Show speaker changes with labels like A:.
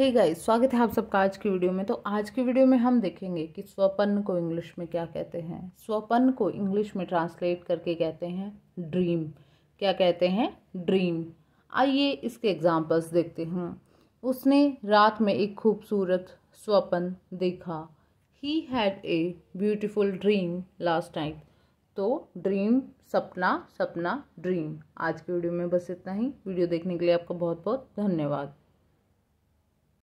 A: hey guys स्वागत है आप सबका आज की वीडियो में तो आज की वीडियो में हम देखेंगे कि स्वपन को इंग्लिश में क्या कहते हैं स्वपन को इंग्लिश में ट्रांसलेट करके कहते हैं ड्रीम क्या कहते हैं ड्रीम आइए इसके एग्जांपल्स देखते हैं उसने रात में एक खूबसूरत स्वपन देखा ही had a beautiful dream last night तो ड्रीम सपना सपना ड्रीम
B: आज की वीडियो में बस इतना ही वीडियो देखने के लिए आपका बहुत बहुत धन्यवाद